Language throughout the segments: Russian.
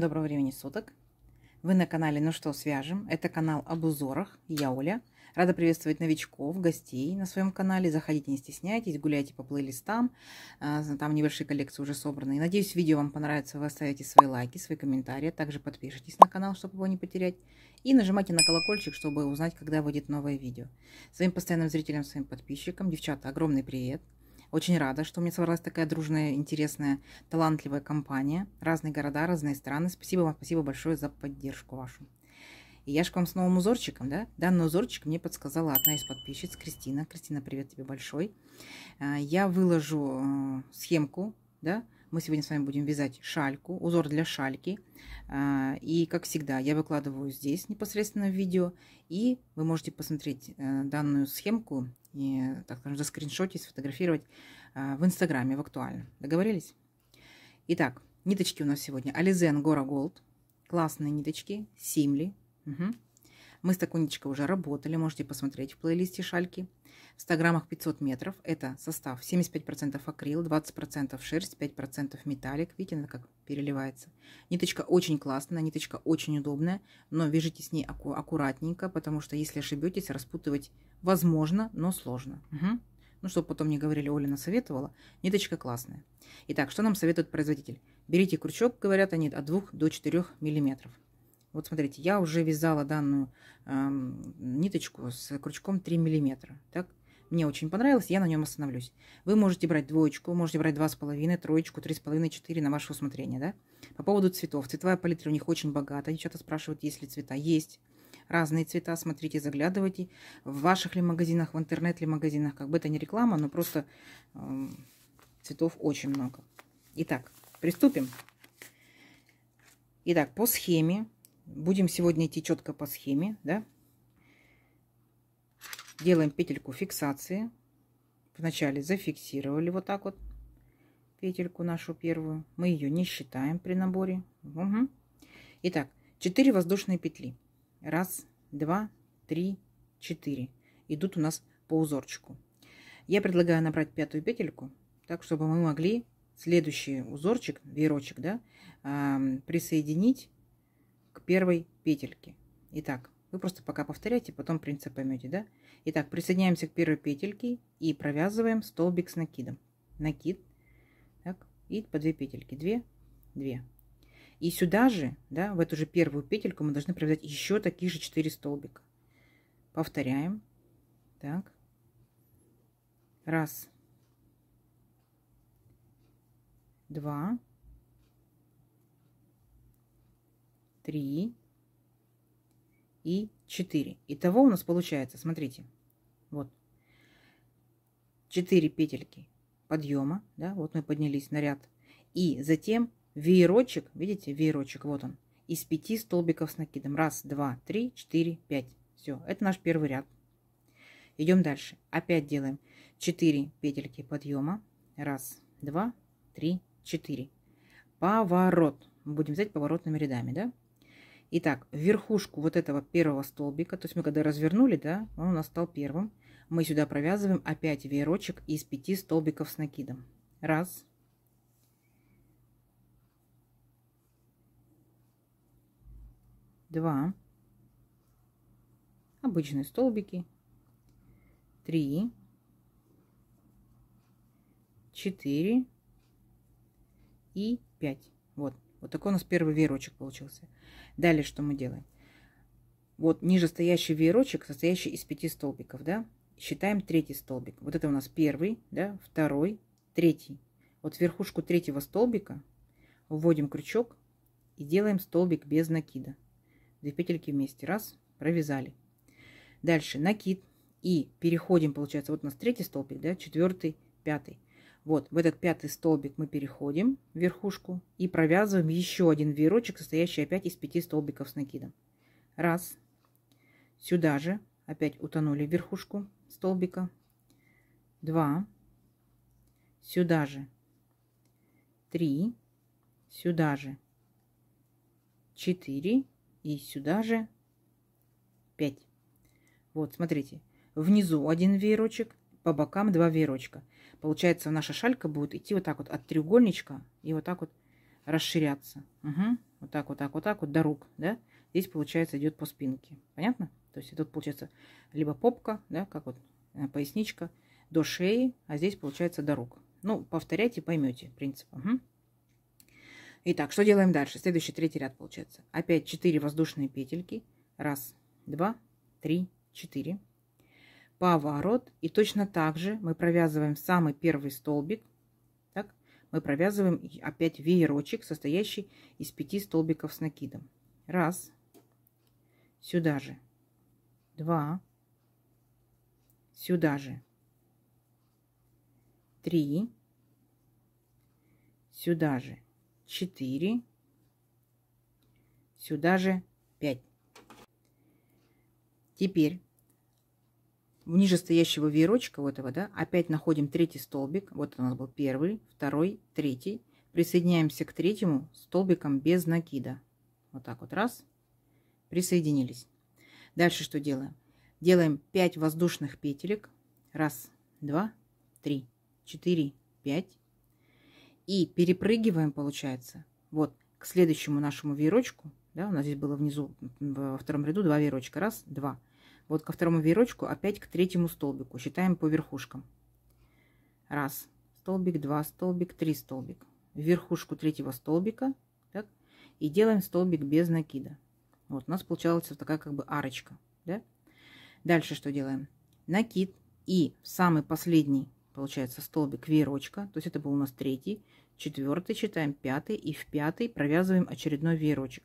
доброго времени суток! Вы на канале «Ну что, свяжем?» Это канал об узорах, я Оля. Рада приветствовать новичков, гостей на своем канале. Заходите, не стесняйтесь, гуляйте по плейлистам. А, там небольшие коллекции уже собраны. Надеюсь, видео вам понравится. Вы оставите свои лайки, свои комментарии. Также подпишитесь на канал, чтобы его не потерять. И нажимайте на колокольчик, чтобы узнать, когда выйдет новое видео. Своим постоянным зрителям, своим подписчикам. Девчата, огромный привет! Очень рада, что у меня собралась такая дружная, интересная, талантливая компания. Разные города, разные страны. Спасибо вам, спасибо большое за поддержку вашу. И я же к вам с новым узорчиком, да? Данный узорчик мне подсказала одна из подписчиц, Кристина. Кристина, привет тебе большой. А, я выложу э, схемку, да? Мы сегодня с вами будем вязать шальку, узор для шальки. А, и, как всегда, я выкладываю здесь непосредственно в видео. И вы можете посмотреть э, данную схемку и, так скажем, заскриншотить, сфотографировать а, в Инстаграме, в актуальном. Договорились? Итак, ниточки у нас сегодня. Ализен Гора Голд. Классные ниточки. Симли. Угу. Мы с Такунечкой уже работали, можете посмотреть в плейлисте шальки. В 100 граммах 500 метров это состав 75% акрил, 20% шерсть, 5% металлик. Видите, она как переливается. Ниточка очень классная, ниточка очень удобная, но вяжите с ней аку аккуратненько, потому что если ошибетесь, распутывать возможно, но сложно. Угу. Ну, чтобы потом не говорили, Оля насоветовала. Ниточка классная. Итак, что нам советует производитель? Берите крючок, говорят они, от 2 до 4 миллиметров. Вот смотрите, я уже вязала данную э, ниточку с крючком 3 миллиметра. Так? Мне очень понравилось, я на нем остановлюсь. Вы можете брать двоечку, можете брать два с половиной, троечку, три с половиной, 4 на ваше усмотрение. Да? По поводу цветов. Цветовая палитра у них очень богата. Девчата спрашивают, есть ли цвета. Есть разные цвета, смотрите, заглядывайте. В ваших ли магазинах, в интернет ли магазинах, как бы это не реклама, но просто э, цветов очень много. Итак, приступим. Итак, по схеме Будем сегодня идти четко по схеме, да? Делаем петельку фиксации. Вначале зафиксировали вот так вот петельку нашу первую. Мы ее не считаем при наборе. Угу. Итак, 4 воздушные петли. Раз, два, три, четыре. Идут у нас по узорчику. Я предлагаю набрать пятую петельку, так, чтобы мы могли следующий узорчик, веерочек, да, присоединить к первой петельке. Итак, вы просто пока повторяйте, потом принцип поймете, да? Итак, присоединяемся к первой петельке и провязываем столбик с накидом. Накид, так, и по две петельки, две, две. И сюда же, да, в эту же первую петельку мы должны провязать еще такие же 4 столбика. Повторяем. Так. Раз. Два. 3 и 4. Итого у нас получается, смотрите, вот 4 петельки подъема, да, вот мы поднялись на ряд, и затем веерочек, видите, веерочек, вот он, из 5 столбиков с накидом. Раз, два, три, четыре, пять. Все, это наш первый ряд. Идем дальше. Опять делаем 4 петельки подъема. Раз, два, три, четыре. Поворот. Мы будем взять поворотными рядами, да? Итак, верхушку вот этого первого столбика, то есть мы когда развернули, да, он у нас стал первым, мы сюда провязываем опять веерочек из 5 столбиков с накидом. Раз. Два. Обычные столбики. Три. Четыре. И пять. Вот. Вот такой у нас первый веерочек получился. Далее что мы делаем? Вот нижестоящий веерочек, состоящий из пяти столбиков, да? Считаем третий столбик. Вот это у нас первый, да, второй, третий. Вот верхушку третьего столбика вводим крючок и делаем столбик без накида. Две петельки вместе. Раз, провязали. Дальше накид и переходим, получается, вот у нас третий столбик, да, четвертый, пятый. Вот, в этот пятый столбик мы переходим верхушку и провязываем еще один веерочек, состоящий опять из пяти столбиков с накидом. Раз. Сюда же опять утонули верхушку столбика. Два. Сюда же. Три. Сюда же. Четыре. И сюда же пять. Вот, смотрите. Внизу один веерочек, по бокам два веерочка. Получается, наша шалька будет идти вот так вот от треугольничка и вот так вот расширяться. Угу. Вот так, вот так, вот так вот до рук, да. Здесь, получается, идет по спинке. Понятно? То есть тут получается либо попка, да, как вот э, поясничка, до шеи, а здесь, получается, до рук. Ну, повторяйте, поймете принцип. Угу. Итак, что делаем дальше? Следующий третий ряд получается. Опять 4 воздушные петельки. Раз, два, три, четыре поворот. И точно так же мы провязываем самый первый столбик. Так, мы провязываем опять веерочек, состоящий из 5 столбиков с накидом. Раз. Сюда же. Два. Сюда же. Три. Сюда же. Четыре. Сюда же пять. Теперь нижестоящего веерочка вот этого, да, опять находим третий столбик. Вот у нас был первый, второй, третий. Присоединяемся к третьему столбиком без накида. Вот так вот раз. Присоединились. Дальше что делаем? Делаем 5 воздушных петелек. Раз, два, три, четыре, пять. И перепрыгиваем, получается, вот к следующему нашему веерочку. Да, у нас здесь было внизу во втором ряду два веерочка. Раз, два вот ко второму веерочку опять к третьему столбику. Считаем по верхушкам. Раз столбик, два столбик, три столбик. В верхушку третьего столбика. Так, и делаем столбик без накида. Вот у нас получалась вот такая как бы арочка. Да? Дальше что делаем? Накид и самый последний, получается, столбик веерочка. То есть это был у нас третий, четвертый, считаем пятый. И в пятый провязываем очередной веерочек.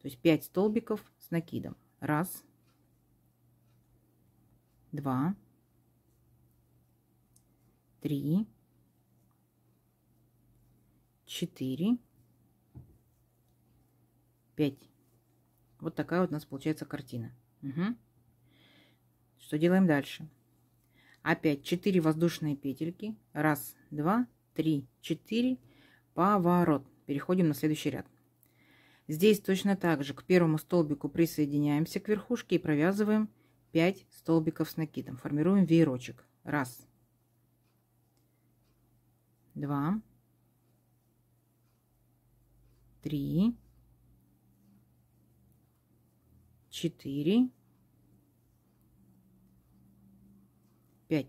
То есть 5 столбиков с накидом. Раз, два, три, четыре, пять. Вот такая вот у нас получается картина. Угу. Что делаем дальше? Опять 4 воздушные петельки. Раз, два, три, четыре. Поворот. Переходим на следующий ряд. Здесь точно так же к первому столбику присоединяемся к верхушке и провязываем 5 столбиков с накидом. Формируем веерочек. Раз, два, три, четыре, пять.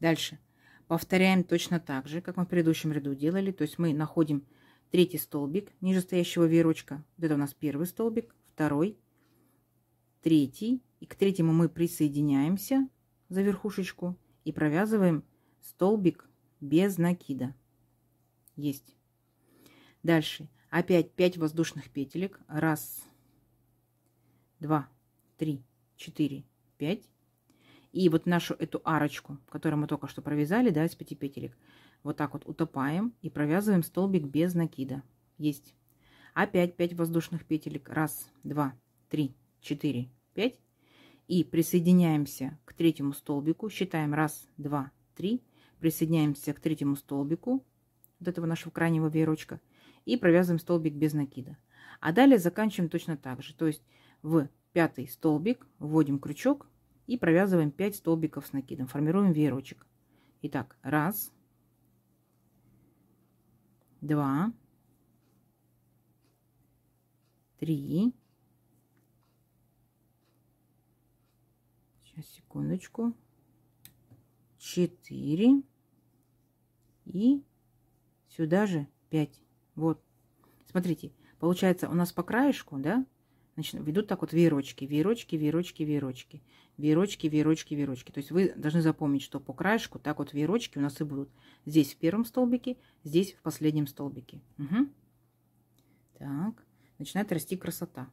Дальше повторяем точно так же, как мы в предыдущем ряду делали. То есть мы находим третий столбик нижестоящего веерочка. Вот это у нас первый столбик, второй, третий, и к третьему мы присоединяемся за верхушечку и провязываем столбик без накида. Есть. Дальше. Опять 5 воздушных петелек. Раз, два, три, четыре, пять. И вот нашу эту арочку, которую мы только что провязали, да, из 5 петелек, вот так вот утопаем и провязываем столбик без накида. Есть. Опять 5 воздушных петелек. Раз, два, три, четыре, пять и присоединяемся к третьему столбику. Считаем раз, два, три. Присоединяемся к третьему столбику вот этого нашего крайнего веерочка и провязываем столбик без накида. А далее заканчиваем точно так же. То есть в пятый столбик вводим крючок и провязываем 5 столбиков с накидом. Формируем веерочек. Итак, раз, два, три, Сейчас, секундочку. 4. И сюда же 5. Вот. Смотрите, получается у нас по краешку, да, значит, ведут так вот веерочки, веерочки, веерочки, веерочки, веерочки, веерочки, веерочки. То есть вы должны запомнить, что по краешку так вот веерочки у нас и будут. Здесь в первом столбике, здесь в последнем столбике. Угу. Так, начинает расти красота.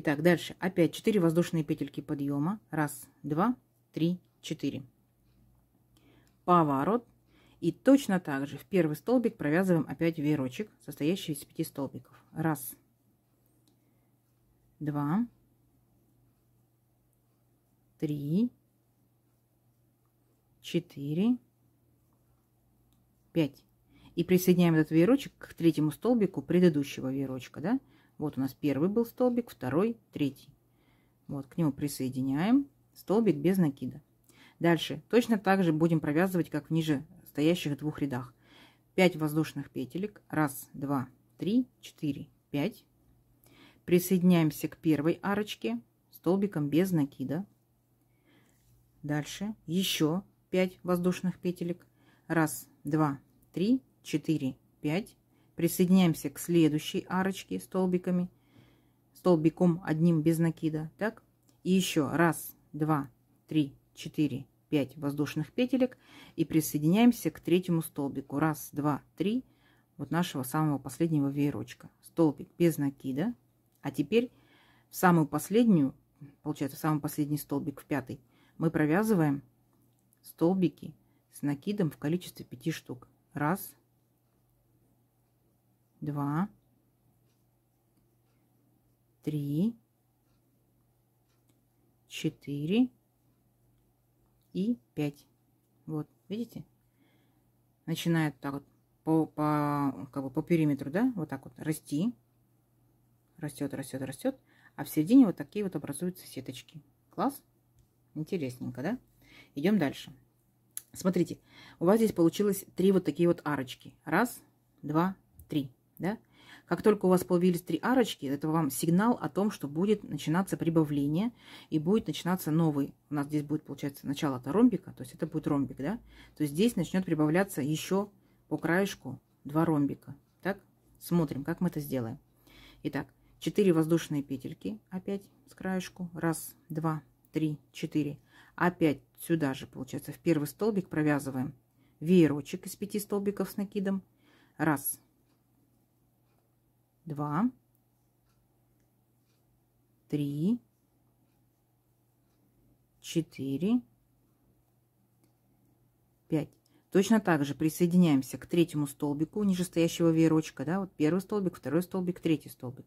Итак, дальше. Опять 4 воздушные петельки подъема. Раз, два, три, четыре. Поворот. И точно так же в первый столбик провязываем опять веерочек, состоящий из 5 столбиков. Раз, два, три, четыре, пять. И присоединяем этот веерочек к третьему столбику предыдущего веерочка, да? Вот у нас первый был столбик, второй, третий. Вот к нему присоединяем столбик без накида. Дальше точно так же будем провязывать, как в ниже стоящих двух рядах. 5 воздушных петелек. 1, 2, 3, 4, 5. Присоединяемся к первой арочке столбиком без накида. Дальше еще 5 воздушных петелек. 1, 2, 3, 4, 5 присоединяемся к следующей арочке столбиками, столбиком одним без накида, так? И еще раз, два, три, четыре, пять воздушных петелек и присоединяемся к третьему столбику. Раз, два, три, вот нашего самого последнего веерочка. Столбик без накида, а теперь в самую последнюю, получается, самый последний столбик, в пятый, мы провязываем столбики с накидом в количестве 5 штук. Раз, два, три, четыре и пять. Вот, видите? Начинает так вот по, по, как бы по периметру, да, вот так вот расти. Растет, растет, растет. А в середине вот такие вот образуются сеточки. Класс? Интересненько, да? Идем дальше. Смотрите, у вас здесь получилось три вот такие вот арочки. Раз, два, три. Да? Как только у вас появились три арочки, это вам сигнал о том, что будет начинаться прибавление и будет начинаться новый. У нас здесь будет, получается, начало от ромбика, то есть это будет ромбик, да? То есть здесь начнет прибавляться еще по краешку два ромбика. Так, смотрим, как мы это сделаем. Итак, 4 воздушные петельки опять с краешку. Раз, два, три, четыре. Опять сюда же, получается, в первый столбик провязываем веерочек из 5 столбиков с накидом. Раз, два, три, четыре, пять. Точно так же присоединяемся к третьему столбику нижестоящего веерочка, да, вот первый столбик, второй столбик, третий столбик.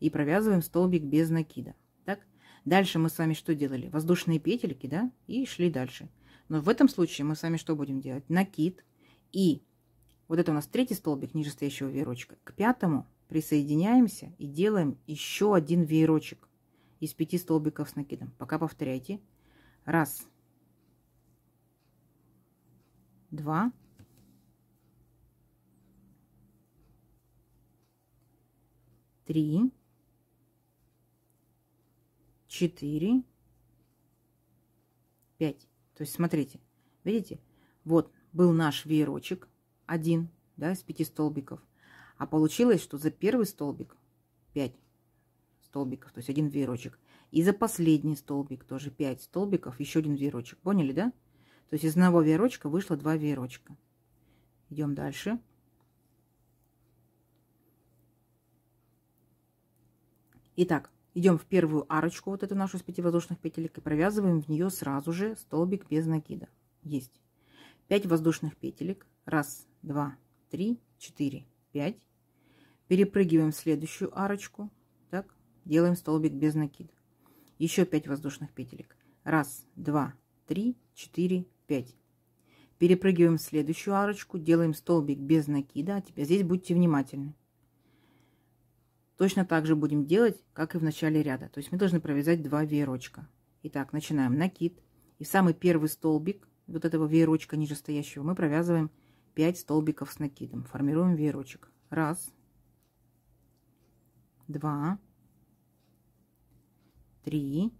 И провязываем столбик без накида. Так, дальше мы с вами что делали? Воздушные петельки, да, и шли дальше. Но в этом случае мы с вами что будем делать? Накид и вот это у нас третий столбик нижестоящего веерочка. К пятому Присоединяемся и делаем еще один веерочек из пяти столбиков с накидом. Пока повторяйте. Раз. Два. Три. Четыре. Пять. То есть смотрите, видите, вот был наш веерочек один, да, из пяти столбиков. А получилось, что за первый столбик 5 столбиков, то есть один веерочек. И за последний столбик тоже 5 столбиков, еще один веерочек. Поняли, да? То есть из одного веерочка вышло два веерочка. Идем дальше. Итак, идем в первую арочку, вот эту нашу из пяти воздушных петелек, и провязываем в нее сразу же столбик без накида. Есть. 5 воздушных петелек. Раз, два, три, четыре, пять. Перепрыгиваем в следующую арочку. Так, делаем столбик без накида. Еще 5 воздушных петелек. Раз, два, три, четыре, пять. Перепрыгиваем в следующую арочку, делаем столбик без накида. А теперь здесь будьте внимательны. Точно так же будем делать, как и в начале ряда. То есть мы должны провязать два веерочка. Итак, начинаем накид. И самый первый столбик вот этого веерочка нижестоящего мы провязываем 5 столбиков с накидом. Формируем веерочек. Раз, два, три,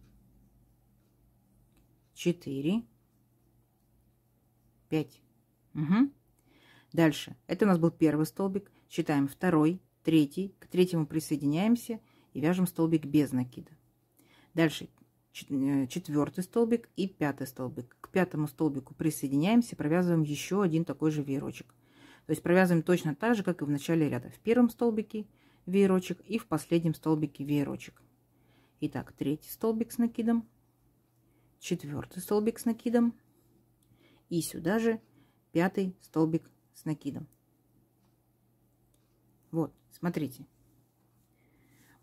четыре, пять. Угу. Дальше. Это у нас был первый столбик. Считаем второй, третий. К третьему присоединяемся и вяжем столбик без накида. Дальше э, четвертый столбик и пятый столбик. К пятому столбику присоединяемся, провязываем еще один такой же веерочек. То есть провязываем точно так же, как и в начале ряда. В первом столбике веерочек и в последнем столбике веерочек. Итак, третий столбик с накидом, четвертый столбик с накидом и сюда же пятый столбик с накидом. Вот, смотрите.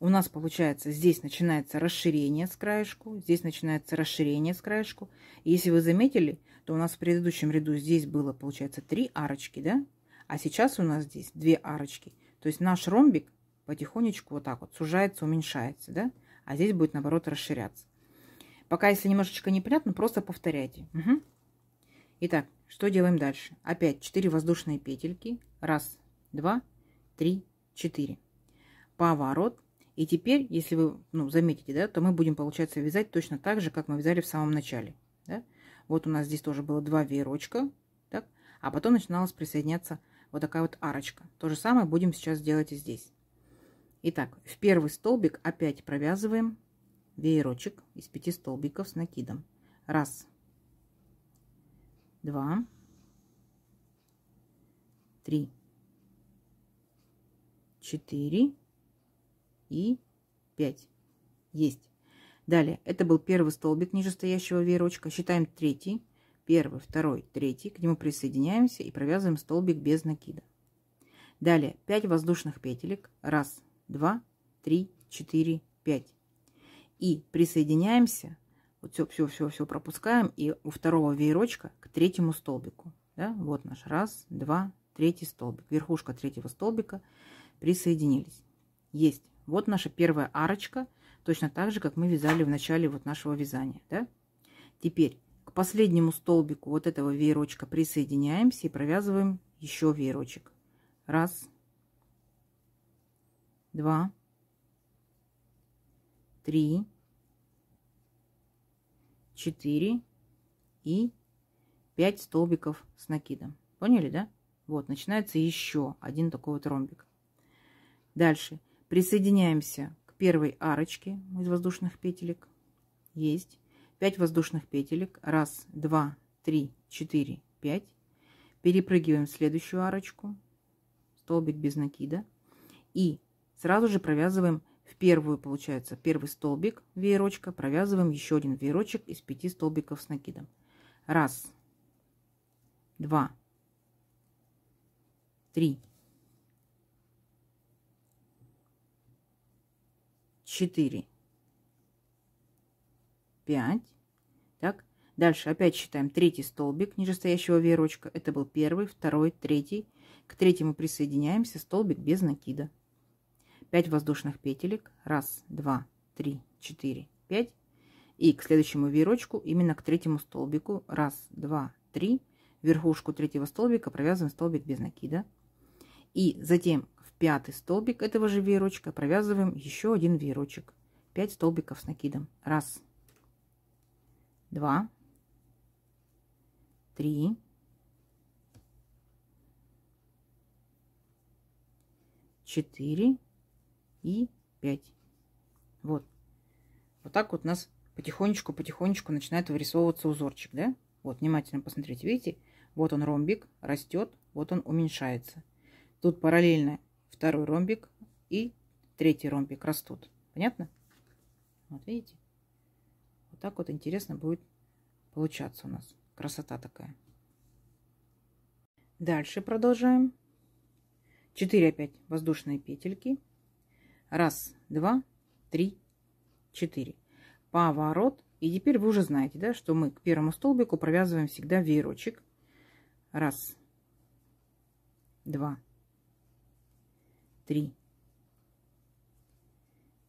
У нас получается здесь начинается расширение с краешку, здесь начинается расширение с краешку. И если вы заметили, то у нас в предыдущем ряду здесь было, получается, три арочки, да? А сейчас у нас здесь две арочки. То есть наш ромбик потихонечку вот так вот сужается, уменьшается, да? А здесь будет, наоборот, расширяться. Пока, если немножечко непонятно, просто повторяйте. Угу. Итак, что делаем дальше? Опять 4 воздушные петельки. Раз, два, три, четыре. Поворот. И теперь, если вы ну, заметите, да, то мы будем, получается, вязать точно так же, как мы вязали в самом начале. Да? Вот у нас здесь тоже было два веерочка, так? а потом начиналась присоединяться вот такая вот арочка. То же самое будем сейчас делать и здесь. Итак, в первый столбик опять провязываем веерочек из 5 столбиков с накидом. Раз, два, три, четыре и пять. Есть. Далее, это был первый столбик нижестоящего веерочка. Считаем третий, первый, второй, третий. К нему присоединяемся и провязываем столбик без накида. Далее 5 воздушных петелек. Раз, два три четыре пять И присоединяемся, вот все, все, все, все пропускаем, и у второго веерочка к третьему столбику. Да? Вот наш раз, два, третий столбик. Верхушка третьего столбика присоединились. Есть. Вот наша первая арочка, точно так же, как мы вязали в начале вот нашего вязания. Да? Теперь к последнему столбику вот этого веерочка присоединяемся и провязываем еще веерочек. Раз, два, три, четыре и пять столбиков с накидом. Поняли, да? Вот, начинается еще один такой вот ромбик. Дальше присоединяемся к первой арочке из воздушных петелек. Есть. 5 воздушных петелек. Раз, два, три, четыре, пять. Перепрыгиваем в следующую арочку. Столбик без накида. И сразу же провязываем в первую, получается, первый столбик веерочка, провязываем еще один веерочек из 5 столбиков с накидом. Раз, два, три, четыре, пять. Так, дальше опять считаем третий столбик нижестоящего веерочка. Это был первый, второй, третий. К третьему присоединяемся столбик без накида. 5 воздушных петелек. Раз, два, три, четыре, пять. И к следующему веерочку, именно к третьему столбику. Раз, два, три. Верхушку третьего столбика провязываем столбик без накида. И затем в пятый столбик этого же веерочка провязываем еще один веерочек. 5 столбиков с накидом. Раз, два, три, четыре, и 5. Вот. Вот так вот у нас потихонечку-потихонечку начинает вырисовываться узорчик, да? Вот, внимательно посмотрите, видите? Вот он ромбик, растет, вот он уменьшается. Тут параллельно второй ромбик и третий ромбик растут. Понятно? Вот видите? Вот так вот интересно будет получаться у нас. Красота такая. Дальше продолжаем. 4 опять воздушные петельки. Раз, два, три, четыре. Поворот. И теперь вы уже знаете, да, что мы к первому столбику провязываем всегда веерочек. Раз, два, три,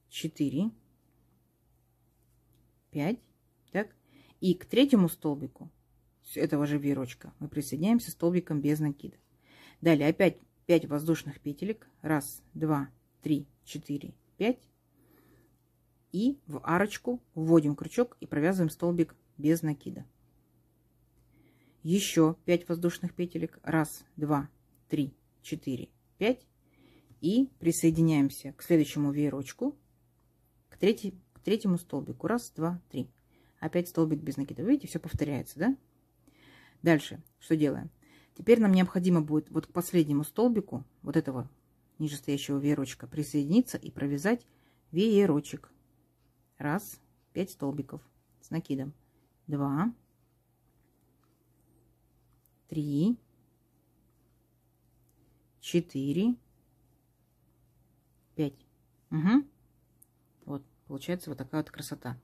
четыре, пять. Так. И к третьему столбику с этого же веерочка мы присоединяемся столбиком без накида. Далее опять 5 воздушных петелек. Раз, два, три, 4, 5. И в арочку вводим крючок и провязываем столбик без накида. Еще 5 воздушных петелек. Раз, два, три, четыре, пять. И присоединяемся к следующему веерочку, к, третий, к третьему столбику. Раз, два, три. Опять столбик без накида. Видите, все повторяется, да? Дальше что делаем? Теперь нам необходимо будет вот к последнему столбику, вот этого нижестоящего веерочка присоединиться и провязать веерочек. Раз, пять столбиков с накидом. Два, три, четыре, пять. Угу. Вот, получается вот такая вот красота.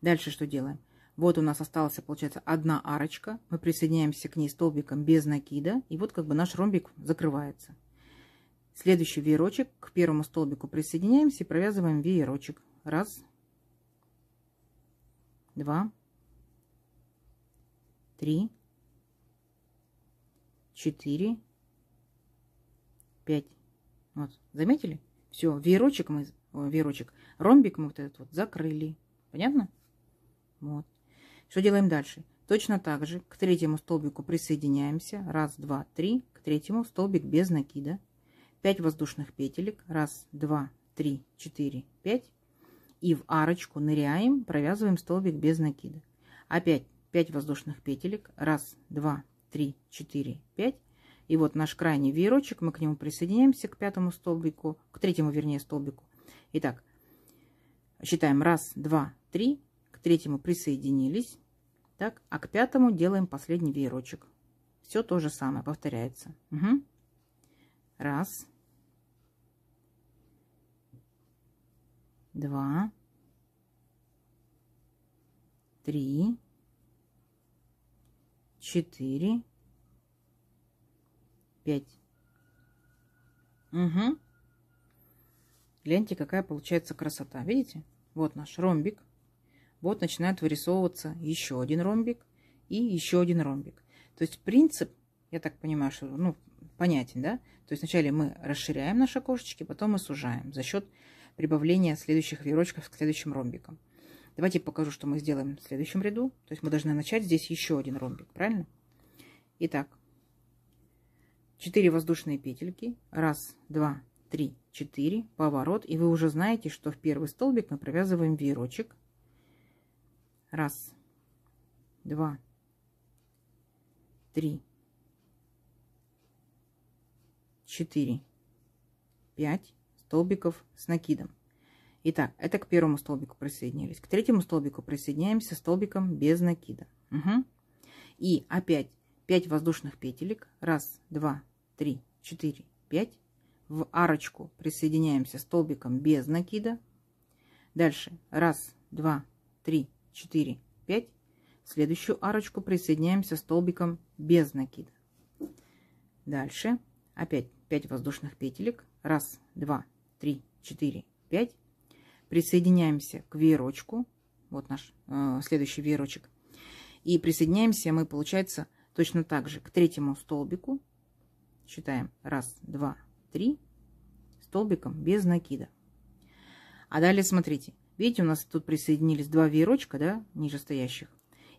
Дальше что делаем? Вот у нас осталась, получается, одна арочка. Мы присоединяемся к ней столбиком без накида. И вот как бы наш ромбик закрывается. Следующий веерочек к первому столбику присоединяемся и провязываем веерочек. Раз, два, три, четыре, пять. Вот, заметили? Все, веерочек мы, о, веерочек, ромбик мы вот этот вот закрыли. Понятно? Вот. Что делаем дальше? Точно так же к третьему столбику присоединяемся. Раз, два, три. К третьему столбик без накида. 5 воздушных петелек. Раз, два, три, четыре, пять. И в арочку ныряем, провязываем столбик без накида. Опять 5 воздушных петелек. Раз, два, три, четыре, пять. И вот наш крайний веерочек, мы к нему присоединяемся, к пятому столбику, к третьему, вернее, столбику. Итак, считаем раз, два, три, к третьему присоединились, так, а к пятому делаем последний веерочек. Все то же самое повторяется. Угу. Раз. Два. Три. Четыре. Пять. Угу. Гляньте, какая получается красота. Видите? Вот наш ромбик. Вот начинает вырисовываться еще один ромбик и еще один ромбик. То есть принцип, я так понимаю, что ну, понятен, да? То есть вначале мы расширяем наши окошечки, потом мы сужаем за счет прибавления следующих веерочков к следующим ромбикам. Давайте покажу, что мы сделаем в следующем ряду. То есть мы должны начать здесь еще один ромбик, правильно? Итак, 4 воздушные петельки. Раз, два, три, четыре. Поворот. И вы уже знаете, что в первый столбик мы провязываем веерочек. Раз, два, три, 4, 5 столбиков с накидом. Итак, это к первому столбику присоединились. К третьему столбику присоединяемся столбиком без накида. Угу. И опять 5 воздушных петелек. Раз, два, три, четыре, пять. В арочку присоединяемся столбиком без накида. Дальше раз, два, три, четыре, пять. следующую арочку присоединяемся столбиком без накида. Дальше опять 5 воздушных петелек. Раз, два, три, четыре, пять. Присоединяемся к веерочку. Вот наш э, следующий веерочек. И присоединяемся мы, получается, точно так же к третьему столбику. Считаем раз, два, три. Столбиком без накида. А далее смотрите. Видите, у нас тут присоединились два веерочка, да, ниже стоящих.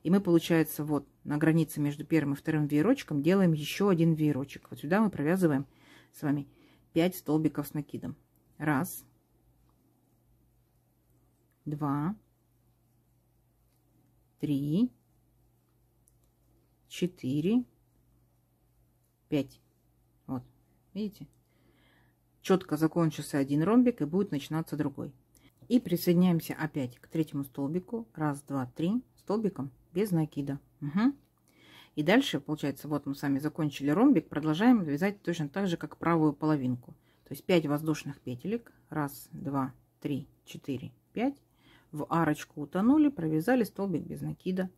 И мы, получается, вот на границе между первым и вторым веерочком делаем еще один веерочек. Вот сюда мы провязываем с вами 5 столбиков с накидом. Раз, два, три, четыре, пять. Вот, видите? Четко закончился один ромбик и будет начинаться другой. И присоединяемся опять к третьему столбику. Раз, два, три столбиком без накида. Угу. И дальше, получается, вот мы с вами закончили ромбик, продолжаем вязать точно так же, как правую половинку. То есть 5 воздушных петелек, раз, два, три, четыре, пять. в арочку утонули, провязали столбик без накида,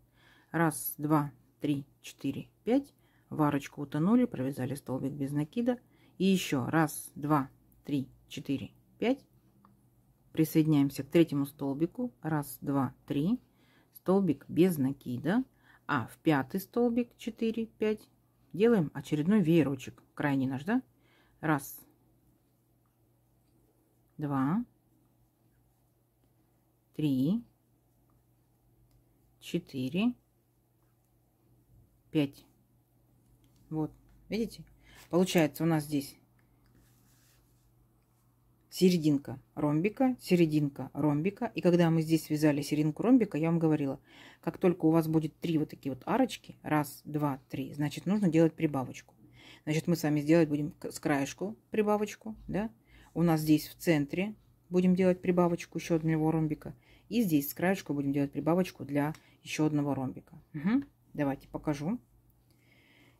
раз, два, три, четыре, пять. в арочку утонули, провязали столбик без накида, и еще раз, два, три, четыре, пять. присоединяемся к третьему столбику, раз, два, три. столбик без накида, а в пятый столбик 4, 5 делаем очередной веерочек. Крайний наш, да? Раз, два, три, четыре, пять. Вот, видите? Получается у нас здесь серединка ромбика, серединка ромбика. И когда мы здесь связали серединку ромбика, я вам говорила, как только у вас будет три вот такие вот арочки, раз, два, три, значит, нужно делать прибавочку. Значит, мы с вами сделать будем с краешку прибавочку, да. У нас здесь в центре будем делать прибавочку еще одного ромбика. И здесь с краешку будем делать прибавочку для еще одного ромбика. Угу. Давайте покажу.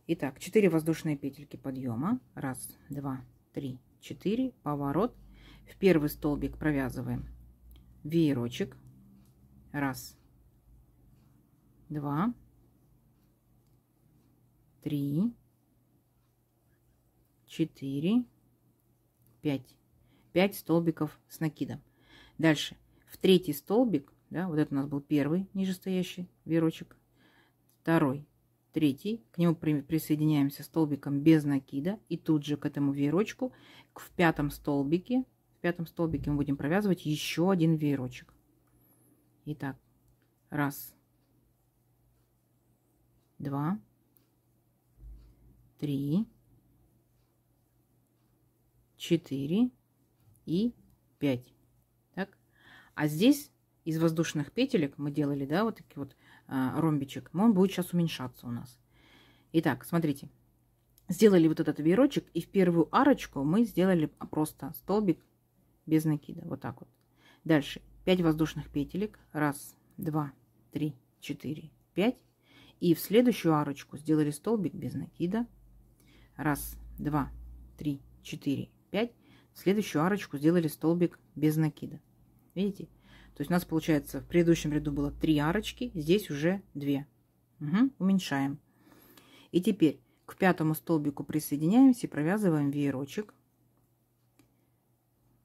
Итак, 4 воздушные петельки подъема. Раз, два, три, четыре. Поворот. В первый столбик провязываем веерочек. Раз, два, три, четыре, пять. Пять столбиков с накидом. Дальше в третий столбик, да, вот это у нас был первый нижестоящий веерочек, второй, третий, к нему присоединяемся столбиком без накида и тут же к этому веерочку в пятом столбике пятом столбике мы будем провязывать еще один веерочек. Итак, раз, два, три, четыре и пять. Так, а здесь из воздушных петелек мы делали, да, вот такие вот а, ромбичек, он будет сейчас уменьшаться у нас. Итак, смотрите, сделали вот этот веерочек, и в первую арочку мы сделали просто столбик без накида. Вот так вот. Дальше 5 воздушных петелек. Раз, два, три, четыре, пять. И в следующую арочку сделали столбик без накида. Раз, два, три, четыре, пять. В следующую арочку сделали столбик без накида. Видите? То есть у нас получается в предыдущем ряду было 3 арочки, здесь уже 2. Угу, уменьшаем. И теперь к пятому столбику присоединяемся и провязываем веерочек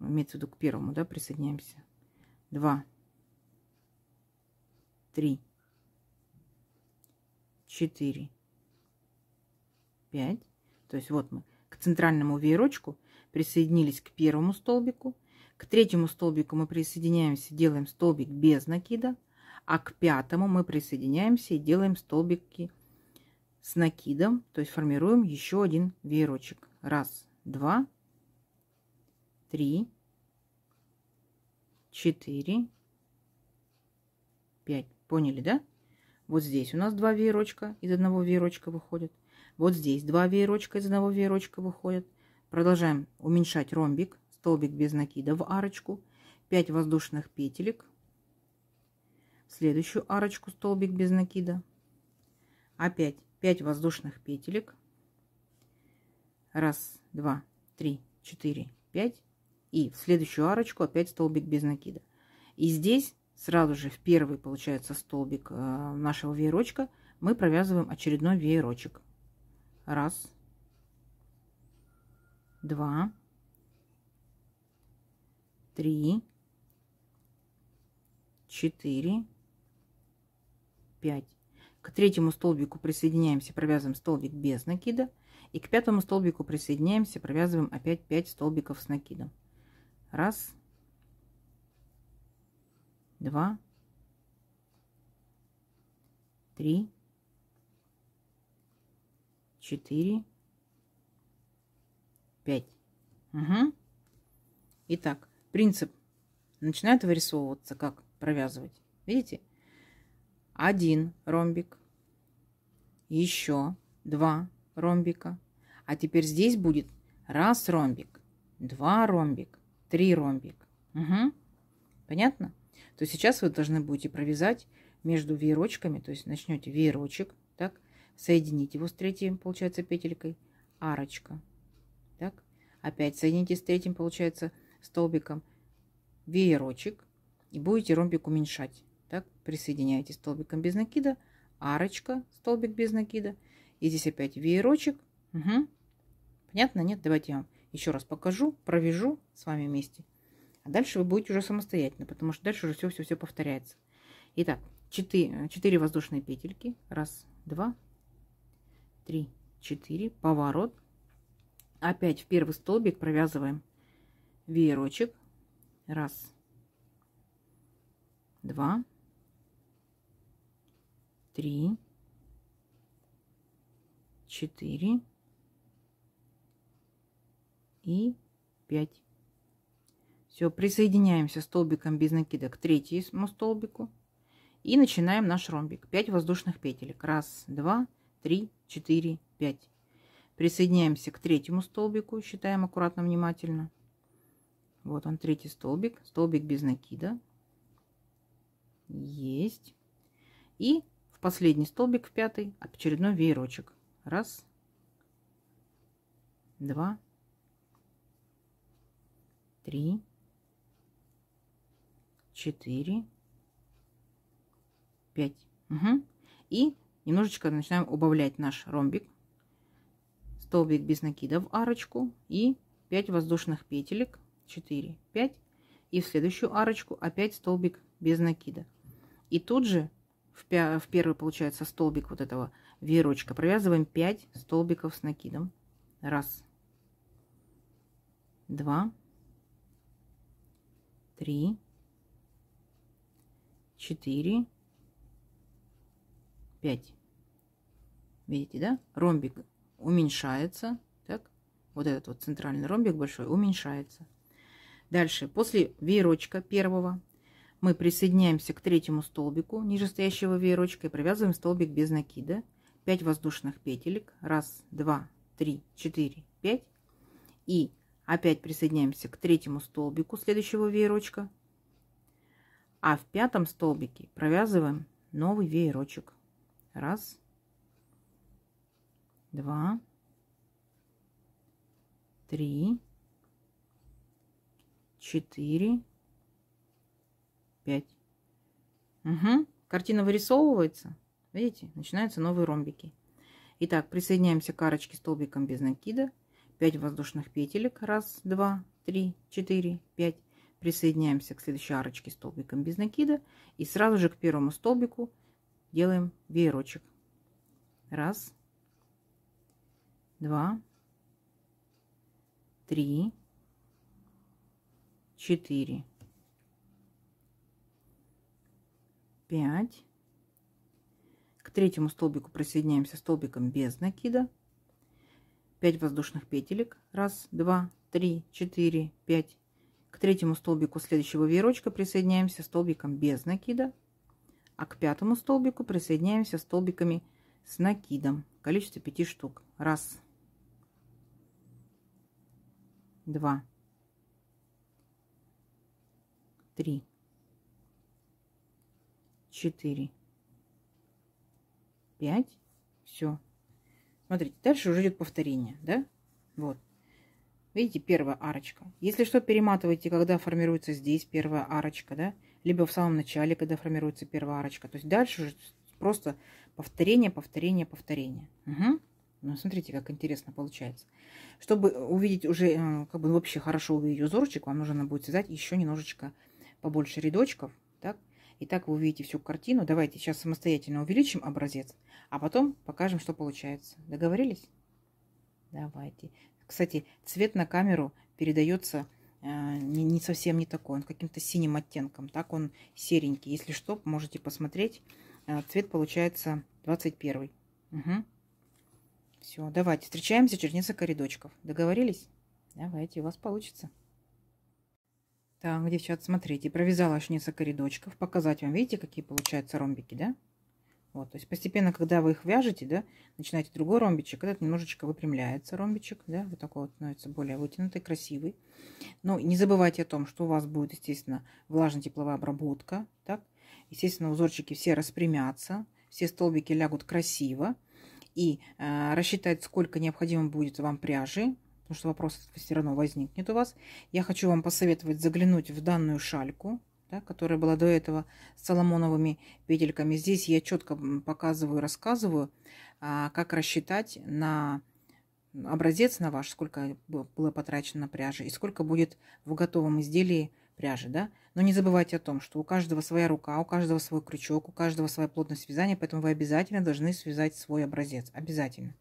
имеется в виду к первому, да, присоединяемся. Два, три, четыре, пять. То есть вот мы к центральному веерочку присоединились к первому столбику. К третьему столбику мы присоединяемся, делаем столбик без накида. А к пятому мы присоединяемся и делаем столбики с накидом. То есть формируем еще один веерочек. Раз, два, три, четыре, пять. Поняли, да? Вот здесь у нас два веерочка из одного веерочка выходит. Вот здесь два веерочка из одного веерочка выходит. Продолжаем уменьшать ромбик, столбик без накида в арочку. 5 воздушных петелек. В следующую арочку столбик без накида. Опять 5 воздушных петелек. Раз, два, три, четыре, пять. И в следующую арочку опять столбик без накида. И здесь сразу же в первый, получается, столбик э, нашего веерочка мы провязываем очередной веерочек. Раз, два, три, четыре, пять. К третьему столбику присоединяемся, провязываем столбик без накида. И к пятому столбику присоединяемся, провязываем опять 5 столбиков с накидом. Раз. Два. Три. Четыре. Пять. Угу. Итак, принцип начинает вырисовываться, как провязывать. Видите? Один ромбик. Еще два ромбика. А теперь здесь будет раз ромбик, два ромбика. 3 ромбик. Угу. Понятно? То есть сейчас вы должны будете провязать между веерочками, то есть начнете веерочек, так, соединить его с третьим, получается, петелькой, арочка, так, опять соедините с третьим, получается, столбиком, веерочек, и будете ромбик уменьшать, так, присоединяете столбиком без накида, арочка, столбик без накида, и здесь опять веерочек, угу. понятно, нет, давайте я вам еще раз покажу, провяжу с вами вместе. А дальше вы будете уже самостоятельно, потому что дальше уже все-все-все повторяется. Итак, 4, 4 воздушные петельки. Раз, два, три, четыре. Поворот. Опять в первый столбик провязываем веерочек. Раз, два, три, четыре и 5. Все, присоединяемся столбиком без накида к третьему столбику. И начинаем наш ромбик. 5 воздушных петелек. 1, 2, 3, 4, 5. Присоединяемся к третьему столбику. Считаем аккуратно, внимательно. Вот он, третий столбик. Столбик без накида. Есть. И в последний столбик, в пятый, очередной веерочек. Раз, два, три, четыре, пять. Угу. И немножечко начинаем убавлять наш ромбик. Столбик без накида в арочку и 5 воздушных петелек. 4, 5. И в следующую арочку опять столбик без накида. И тут же в, в первый, получается, столбик вот этого веерочка провязываем 5 столбиков с накидом. Раз, два, три, четыре, пять. Видите, да? Ромбик уменьшается. Так, вот этот вот центральный ромбик большой уменьшается. Дальше, после веерочка первого мы присоединяемся к третьему столбику нижестоящего веерочка и провязываем столбик без накида. 5 воздушных петелек. раз, два, три, четыре, пять И Опять присоединяемся к третьему столбику следующего веерочка. А в пятом столбике провязываем новый веерочек. Раз, два, три, четыре, пять. Угу. Картина вырисовывается. Видите? Начинаются новые ромбики. Итак, присоединяемся к арочке столбиком без накида. 5 воздушных петелек. Раз, два, три, четыре, пять. Присоединяемся к следующей арочке столбиком без накида. И сразу же к первому столбику делаем веерочек. Раз, два, три, четыре, пять. К третьему столбику присоединяемся столбиком без накида. 5 воздушных петелек. Раз, два, три, четыре, пять. К третьему столбику следующего веерочка присоединяемся столбиком без накида. А к пятому столбику присоединяемся столбиками с накидом. Количество 5 штук. Раз, два, три, четыре, пять. Все. Смотрите, дальше уже идет повторение, да? Вот. Видите, первая арочка. Если что, перематывайте, когда формируется здесь первая арочка, да? Либо в самом начале, когда формируется первая арочка. То есть дальше уже просто повторение, повторение, повторение. Угу. Ну, смотрите, как интересно получается. Чтобы увидеть уже, э, как бы вообще хорошо увидеть узорчик, вам нужно будет связать еще немножечко побольше рядочков. Итак, вы увидите всю картину. Давайте сейчас самостоятельно увеличим образец, а потом покажем, что получается. Договорились? Давайте. Кстати, цвет на камеру передается э, не, не совсем не такой, он каким-то синим оттенком. Так он серенький. Если что, можете посмотреть. Э, цвет получается 21. Угу. Все, давайте встречаемся через несколько рядочков. Договорились? Давайте, у вас получится. Так, девчат, смотрите, провязала еще несколько рядочков. Показать вам, видите, какие получаются ромбики, да? Вот, то есть постепенно, когда вы их вяжете, да, начинаете другой ромбичек, этот немножечко выпрямляется ромбичек, да, вот такой вот становится более вытянутый, красивый. Но не забывайте о том, что у вас будет, естественно, влажно-тепловая обработка, так. Естественно, узорчики все распрямятся, все столбики лягут красиво. И э, рассчитать, сколько необходимо будет вам пряжи, потому что вопрос все равно возникнет у вас. Я хочу вам посоветовать заглянуть в данную шальку, да, которая была до этого с соломоновыми петельками. Здесь я четко показываю, рассказываю, а, как рассчитать на образец на ваш, сколько было потрачено на пряжи и сколько будет в готовом изделии пряжи, да. Но не забывайте о том, что у каждого своя рука, у каждого свой крючок, у каждого своя плотность вязания, поэтому вы обязательно должны связать свой образец. Обязательно.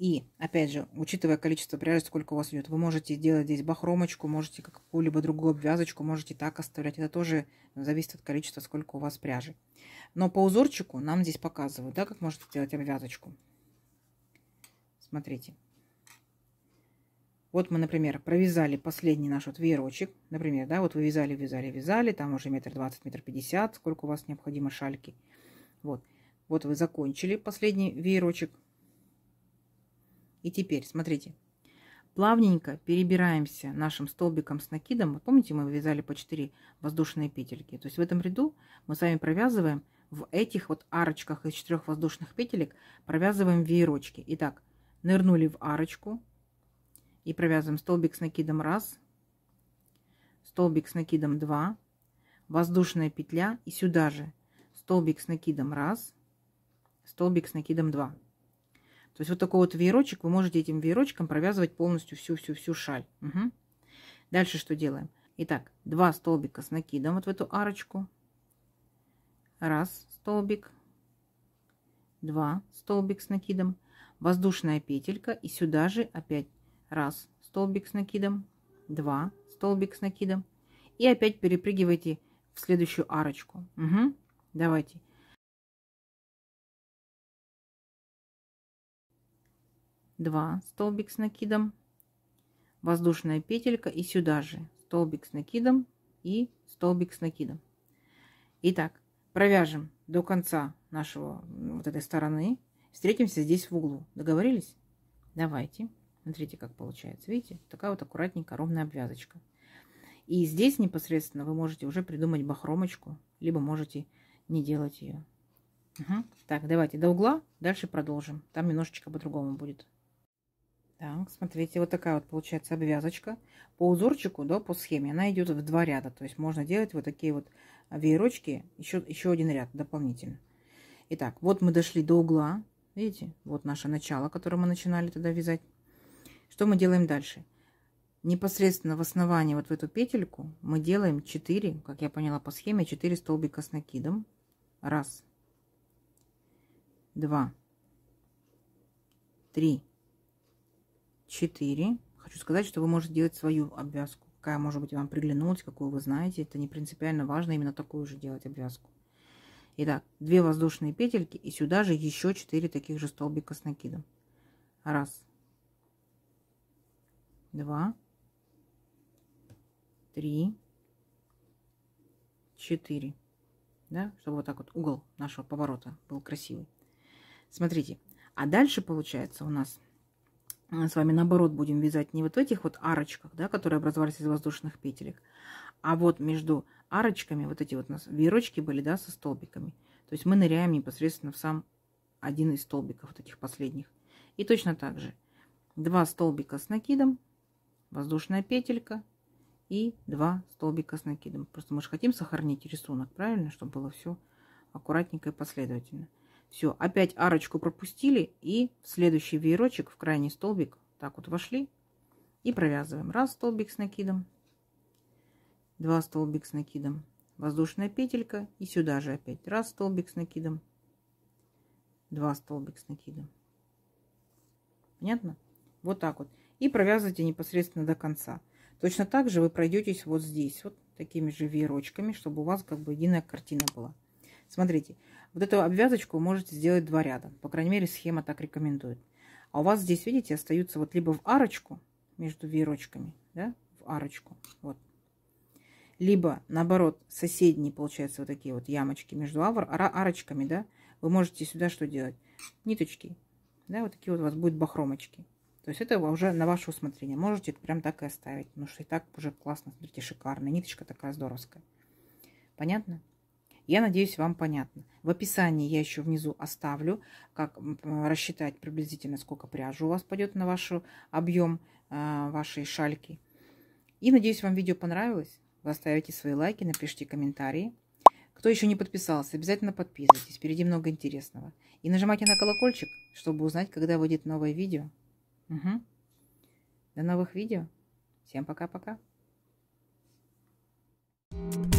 И, опять же, учитывая количество пряжи, сколько у вас идет, вы можете сделать здесь бахромочку, можете какую-либо другую обвязочку, можете так оставлять. Это тоже зависит от количества, сколько у вас пряжи. Но по узорчику нам здесь показывают, да, как можете сделать обвязочку. Смотрите. Вот мы, например, провязали последний наш вот веерочек. Например, да, вот вы вязали, вязали, вязали. Там уже метр двадцать, метр пятьдесят, сколько у вас необходимо шальки. Вот. Вот вы закончили последний веерочек и теперь, смотрите, плавненько перебираемся нашим столбиком с накидом. Вы помните, мы вязали по 4 воздушные петельки. То есть в этом ряду мы с вами провязываем в этих вот арочках из 4 воздушных петелек провязываем веерочки. Итак, нырнули в арочку и провязываем столбик с накидом 1, столбик с накидом 2, воздушная петля и сюда же столбик с накидом 1, столбик с накидом 2. То есть вот такой вот веерочек, вы можете этим веерочком провязывать полностью всю-всю-всю шаль. Угу. Дальше что делаем? Итак, два столбика с накидом вот в эту арочку. Раз столбик, два столбик с накидом, воздушная петелька и сюда же опять раз столбик с накидом, два столбик с накидом и опять перепрыгивайте в следующую арочку. Угу. Давайте 2 столбик с накидом, воздушная петелька и сюда же столбик с накидом и столбик с накидом. Итак, провяжем до конца нашего ну, вот этой стороны. Встретимся здесь в углу. Договорились? Давайте. Смотрите, как получается. Видите? Такая вот аккуратненькая ровная обвязочка. И здесь непосредственно вы можете уже придумать бахромочку, либо можете не делать ее. Угу. Так, давайте до угла. Дальше продолжим. Там немножечко по-другому будет. Так, смотрите, вот такая вот получается обвязочка. По узорчику, да, по схеме, она идет в два ряда. То есть можно делать вот такие вот веерочки, еще, еще один ряд дополнительно. Итак, вот мы дошли до угла. Видите, вот наше начало, которое мы начинали тогда вязать. Что мы делаем дальше? Непосредственно в основании вот в эту петельку мы делаем 4, как я поняла по схеме, 4 столбика с накидом. Раз, два, три, 4. Хочу сказать, что вы можете делать свою обвязку, какая, может быть, вам приглянулась, какую вы знаете. Это не принципиально важно именно такую же делать обвязку. Итак, 2 воздушные петельки и сюда же еще 4 таких же столбика с накидом. Раз, два, три, четыре. Да? Чтобы вот так вот угол нашего поворота был красивый. Смотрите. А дальше получается у нас с вами наоборот будем вязать не вот в этих вот арочках, да, которые образовались из воздушных петелек, а вот между арочками вот эти вот у нас веерочки были, да, со столбиками. То есть мы ныряем непосредственно в сам один из столбиков вот этих последних. И точно так же два столбика с накидом, воздушная петелька и два столбика с накидом. Просто мы же хотим сохранить рисунок, правильно, чтобы было все аккуратненько и последовательно. Все, опять арочку пропустили и в следующий веерочек, в крайний столбик, так вот вошли и провязываем. Раз столбик с накидом, два столбик с накидом, воздушная петелька и сюда же опять. Раз столбик с накидом, два столбик с накидом. Понятно? Вот так вот. И провязывайте непосредственно до конца. Точно так же вы пройдетесь вот здесь, вот такими же веерочками, чтобы у вас как бы единая картина была. Смотрите, вот эту обвязочку можете сделать два ряда. По крайней мере, схема так рекомендует. А у вас здесь, видите, остаются вот либо в арочку между верочками, да, в арочку, вот. Либо, наоборот, соседние, получается, вот такие вот ямочки между авр, арочками, да, вы можете сюда что делать? Ниточки, да, вот такие вот у вас будут бахромочки. То есть это уже на ваше усмотрение. Можете прям так и оставить, ну что и так уже классно, смотрите, шикарно. Ниточка такая здоровская. Понятно? Я надеюсь, вам понятно. В описании я еще внизу оставлю, как рассчитать приблизительно, сколько пряжи у вас пойдет на ваш объем а, вашей шальки. И надеюсь, вам видео понравилось. Вы оставите свои лайки, напишите комментарии. Кто еще не подписался, обязательно подписывайтесь. Впереди много интересного. И нажимайте на колокольчик, чтобы узнать, когда выйдет новое видео. Угу. До новых видео. Всем пока-пока. Thank you.